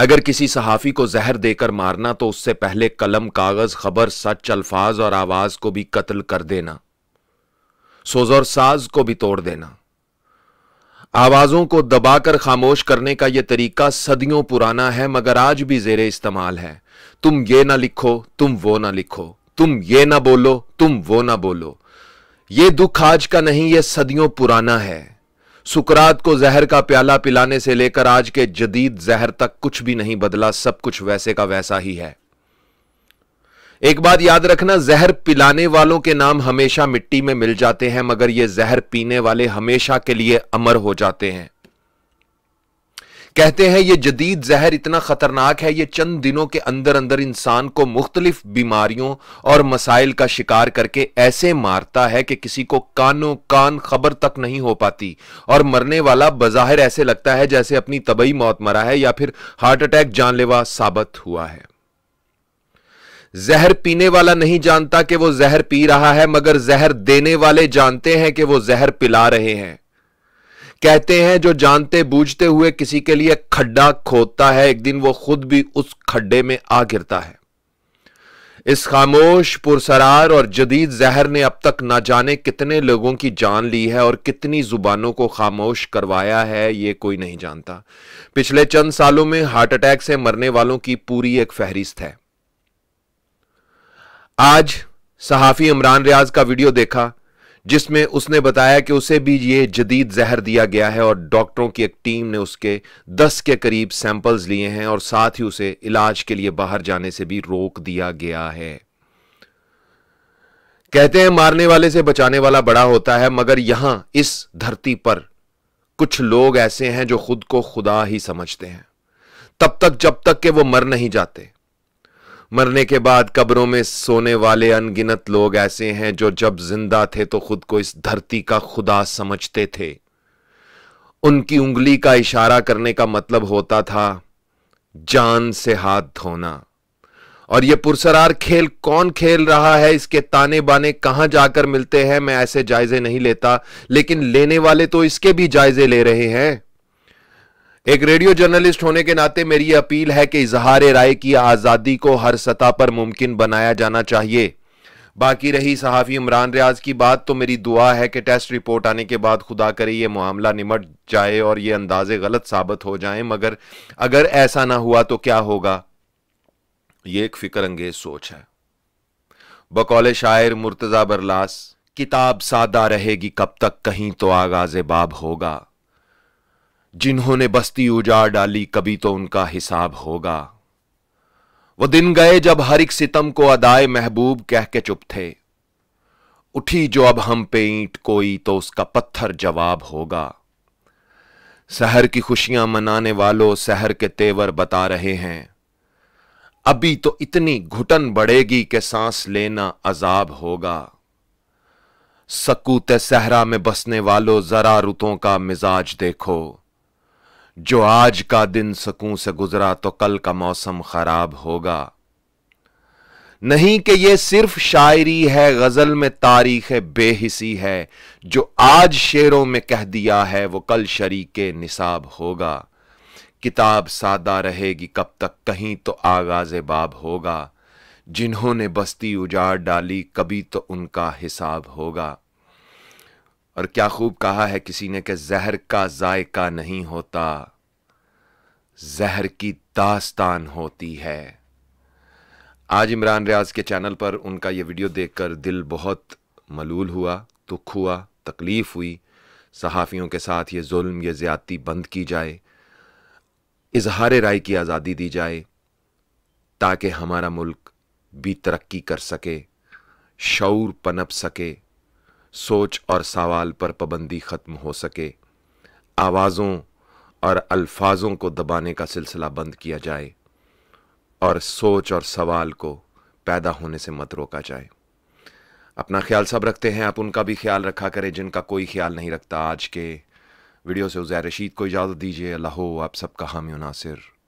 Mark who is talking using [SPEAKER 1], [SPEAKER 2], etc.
[SPEAKER 1] अगर किसी सहाफ़ी को जहर देकर मारना तो उससे पहले कलम कागज खबर सच अल्फाज और आवाज को भी कत्ल कर देना सोज और साज को भी तोड़ देना आवाजों को दबाकर खामोश करने का यह तरीका सदियों पुराना है मगर आज भी जेरे इस्तेमाल है तुम ये ना लिखो तुम वो ना लिखो तुम ये ना बोलो तुम वो ना बोलो ये दुख आज का नहीं यह सदियों पुराना है सुकरात को जहर का प्याला पिलाने से लेकर आज के जदीद जहर तक कुछ भी नहीं बदला सब कुछ वैसे का वैसा ही है एक बात याद रखना जहर पिलाने वालों के नाम हमेशा मिट्टी में मिल जाते हैं मगर ये जहर पीने वाले हमेशा के लिए अमर हो जाते हैं कहते हैं ये जदीद जहर इतना खतरनाक है ये चंद दिनों के अंदर अंदर इंसान को मुख्तलिफ बीमारियों और मसाइल का शिकार करके ऐसे मारता है कि किसी को कानों कान खबर तक नहीं हो पाती और मरने वाला बजहिर ऐसे लगता है जैसे अपनी तबई मौत मरा है या फिर हार्ट अटैक जानलेवा साबित हुआ है जहर पीने वाला नहीं जानता कि वो जहर पी रहा है मगर जहर देने वाले जानते हैं कि वो जहर पिला रहे हैं कहते हैं जो जानते बूझते हुए किसी के लिए खड्डा खोदता है एक दिन वो खुद भी उस खड्डे में आ गिरता है इस खामोश पुरसरार और जदीद जहर ने अब तक ना जाने कितने लोगों की जान ली है और कितनी जुबानों को खामोश करवाया है ये कोई नहीं जानता पिछले चंद सालों में हार्ट अटैक से मरने वालों की पूरी एक फहरिस्त है आज सहाफी इमरान रियाज का वीडियो देखा जिसमें उसने बताया कि उसे भी ये जदीद जहर दिया गया है और डॉक्टरों की एक टीम ने उसके दस के करीब सैंपल्स लिए हैं और साथ ही उसे इलाज के लिए बाहर जाने से भी रोक दिया गया है कहते हैं मारने वाले से बचाने वाला बड़ा होता है मगर यहां इस धरती पर कुछ लोग ऐसे हैं जो खुद को खुदा ही समझते हैं तब तक जब तक के वो मर नहीं जाते मरने के बाद कब्रों में सोने वाले अनगिनत लोग ऐसे हैं जो जब जिंदा थे तो खुद को इस धरती का खुदा समझते थे उनकी उंगली का इशारा करने का मतलब होता था जान से हाथ धोना और यह पुरसरार खेल कौन खेल रहा है इसके ताने बाने कहां जाकर मिलते हैं मैं ऐसे जायजे नहीं लेता लेकिन लेने वाले तो इसके भी जायजे ले रहे हैं एक रेडियो जर्नलिस्ट होने के नाते मेरी अपील है कि इजहार राय की आज़ादी को हर सतह पर मुमकिन बनाया जाना चाहिए बाकी रही सहाफ़ी इमरान रियाज की बात तो मेरी दुआ है कि टेस्ट रिपोर्ट आने के बाद खुदा करे ये मामला निमट जाए और ये अंदाजे गलत साबित हो जाएं मगर अगर ऐसा ना हुआ तो क्या होगा ये एक फिक्र अंगेज सोच है बकौल शायर मुर्तज़ा बरलास किताब सादा रहेगी कब तक कहीं तो आगाज़ बाब होगा जिन्होंने बस्ती उजाड़ डाली कभी तो उनका हिसाब होगा वो दिन गए जब हर एक सितम को अदाए महबूब कह के चुप थे उठी जो अब हम पे ईंट कोई तो उसका पत्थर जवाब होगा शहर की खुशियां मनाने वालों शहर के तेवर बता रहे हैं अभी तो इतनी घुटन बढ़ेगी कि सांस लेना अजाब होगा सकूत सहरा में बसने वालों जरा रुतों का मिजाज देखो जो आज का दिन सुकून से गुजरा तो कल का मौसम खराब होगा नहीं कि यह सिर्फ शायरी है गजल में तारीख बेहिसी है जो आज शेरों में कह दिया है वो कल शरीक निसाब होगा किताब सादा रहेगी कब तक कहीं तो आगाज बाब होगा जिन्होंने बस्ती उजाड़ डाली कभी तो उनका हिसाब होगा और क्या खूब कहा है किसी ने कि जहर का जायका नहीं होता जहर की दास्तान होती है आज इमरान रियाज के चैनल पर उनका यह वीडियो देखकर दिल बहुत मलूल हुआ दुख हुआ तकलीफ़ हुई सहाफ़ियों के साथ ये जुल्म ये ज़्यादती बंद की जाए इजहार राय की आज़ादी दी जाए ताकि हमारा मुल्क भी तरक्की कर सके शौर पनप सके सोच और सवाल पर पाबंदी ख़त्म हो सके आवाज़ों और अल्फाजों को दबाने का सिलसिला बंद किया जाए और सोच और सवाल को पैदा होने से मत रोका जाए अपना ख्याल सब रखते हैं आप उनका भी ख्याल रखा करें जिनका कोई ख्याल नहीं रखता आज के वीडियो से उज़ैर रशीद को इजाज़त दीजिए अल्लाह आप सबका हामी नासिर